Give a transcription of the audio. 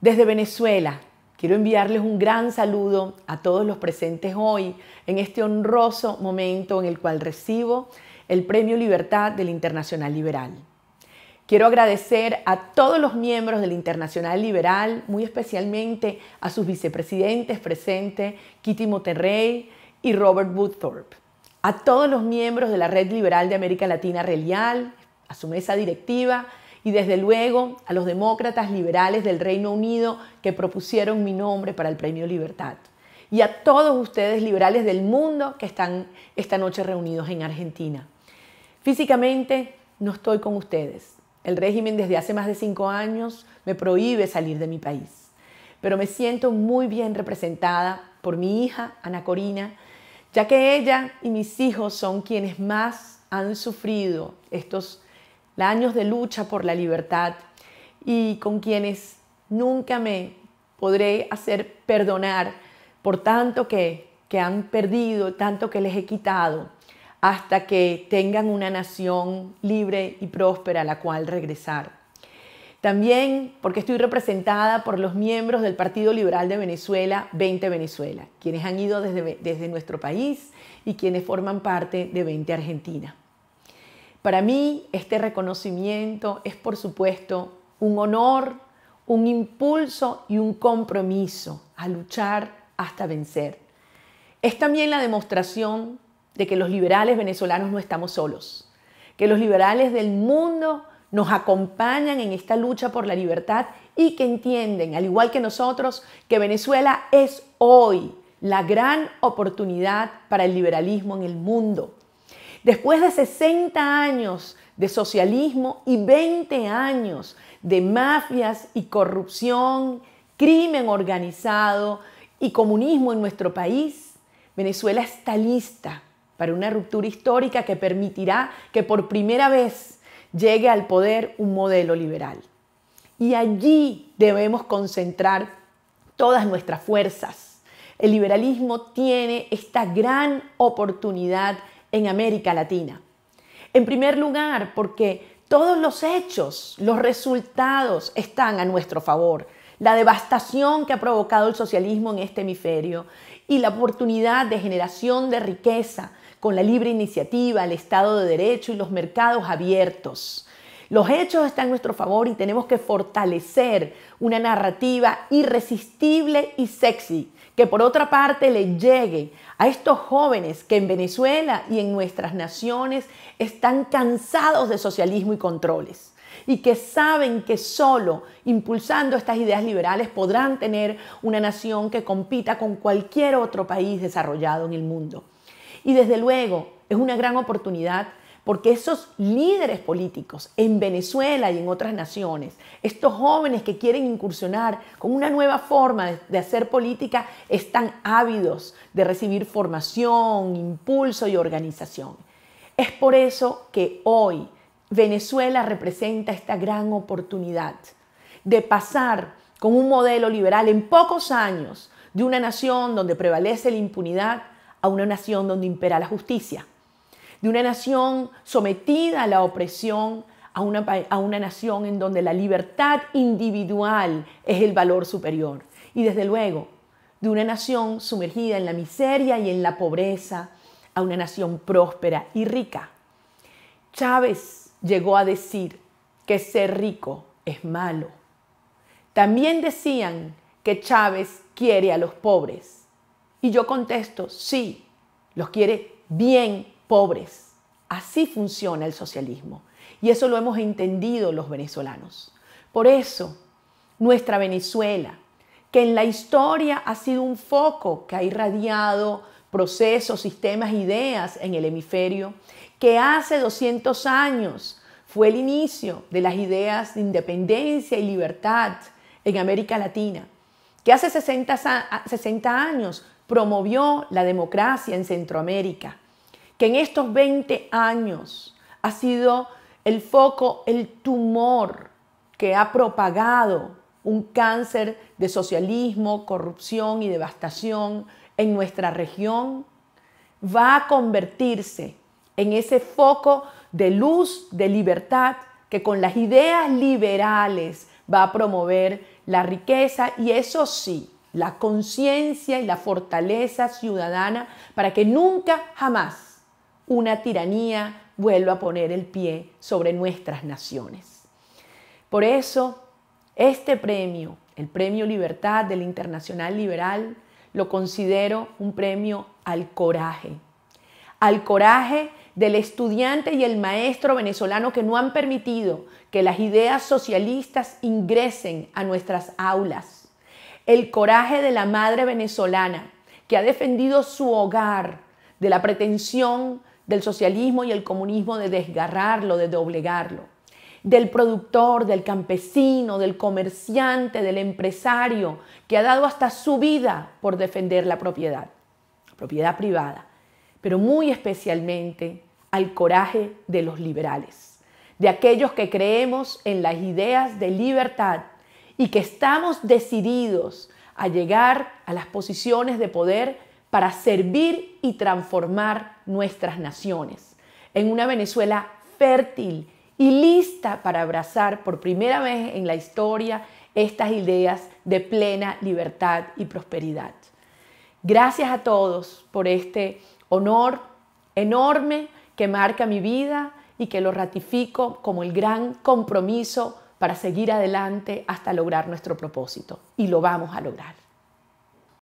Desde Venezuela, quiero enviarles un gran saludo a todos los presentes hoy en este honroso momento en el cual recibo el Premio Libertad del Internacional Liberal. Quiero agradecer a todos los miembros del Internacional Liberal, muy especialmente a sus vicepresidentes presentes, Kitty Monterrey y Robert Woodthorpe, a todos los miembros de la Red Liberal de América Latina Relial, a su mesa directiva y desde luego a los demócratas liberales del Reino Unido que propusieron mi nombre para el Premio Libertad. Y a todos ustedes liberales del mundo que están esta noche reunidos en Argentina. Físicamente no estoy con ustedes. El régimen desde hace más de cinco años me prohíbe salir de mi país. Pero me siento muy bien representada por mi hija, Ana Corina, ya que ella y mis hijos son quienes más han sufrido estos años de lucha por la libertad y con quienes nunca me podré hacer perdonar por tanto que, que han perdido, tanto que les he quitado, hasta que tengan una nación libre y próspera a la cual regresar. También porque estoy representada por los miembros del Partido Liberal de Venezuela 20 Venezuela, quienes han ido desde, desde nuestro país y quienes forman parte de 20 Argentina. Para mí, este reconocimiento es, por supuesto, un honor, un impulso y un compromiso a luchar hasta vencer. Es también la demostración de que los liberales venezolanos no estamos solos, que los liberales del mundo nos acompañan en esta lucha por la libertad y que entienden, al igual que nosotros, que Venezuela es hoy la gran oportunidad para el liberalismo en el mundo. Después de 60 años de socialismo y 20 años de mafias y corrupción, crimen organizado y comunismo en nuestro país, Venezuela está lista para una ruptura histórica que permitirá que por primera vez llegue al poder un modelo liberal. Y allí debemos concentrar todas nuestras fuerzas. El liberalismo tiene esta gran oportunidad en América Latina. En primer lugar, porque todos los hechos, los resultados están a nuestro favor. La devastación que ha provocado el socialismo en este hemisferio y la oportunidad de generación de riqueza con la libre iniciativa, el Estado de Derecho y los mercados abiertos. Los hechos están a nuestro favor y tenemos que fortalecer una narrativa irresistible y sexy que por otra parte le llegue a estos jóvenes que en Venezuela y en nuestras naciones están cansados de socialismo y controles y que saben que solo impulsando estas ideas liberales podrán tener una nación que compita con cualquier otro país desarrollado en el mundo. Y desde luego es una gran oportunidad porque esos líderes políticos en Venezuela y en otras naciones, estos jóvenes que quieren incursionar con una nueva forma de, hacer política, están ávidos de recibir formación, impulso y organización. Es por eso que hoy Venezuela representa esta gran oportunidad de pasar con un modelo liberal en pocos años de una nación donde prevalece la impunidad a una nación donde impera la justicia de una nación sometida a la opresión, a una, nación en donde la libertad individual es el valor superior. Y desde luego, de una nación sumergida en la miseria y en la pobreza, a una nación próspera y rica. Chávez llegó a decir que ser rico es malo. También decían que Chávez quiere a los pobres. Y yo contesto, sí, los quiere bien pobres. Así funciona el socialismo. Y eso lo hemos entendido los venezolanos. Por eso, nuestra Venezuela, que en la historia ha sido un foco que ha irradiado procesos, sistemas, ideas en el hemisferio, que hace 200 años fue el inicio de las ideas de independencia y libertad en América Latina, que hace 60, años promovió la democracia en Centroamérica, que en estos 20 años ha sido el foco, el tumor que ha propagado un cáncer de socialismo, corrupción y devastación en nuestra región, va a convertirse en ese foco de luz, de libertad, que con las ideas liberales va a promover la riqueza y eso sí, la conciencia y la fortaleza ciudadana para que nunca jamás una tiranía vuelva a poner el pie sobre nuestras naciones. Por eso, este premio, el Premio Libertad del Internacional Liberal, lo considero un premio al coraje, al coraje del estudiante y el maestro venezolano que no han permitido que las ideas socialistas ingresen a nuestras aulas. El coraje de la madre venezolana que ha defendido su hogar de la pretensión del socialismo y el comunismo de desgarrarlo, de doblegarlo, del productor, del campesino, del comerciante, del empresario, que ha dado hasta su vida por defender la propiedad, propiedad privada, pero muy especialmente al coraje de los liberales, de aquellos que creemos en las ideas de libertad y que estamos decididos a llegar a las posiciones de poder para servir y transformar nuestras naciones. En una Venezuela fértil y lista para abrazar por primera vez en la historia estas ideas de plena libertad y prosperidad. Gracias a todos por este honor enorme que marca mi vida y que lo ratifico como el gran compromiso para seguir adelante hasta lograr nuestro propósito. Y lo vamos a lograr.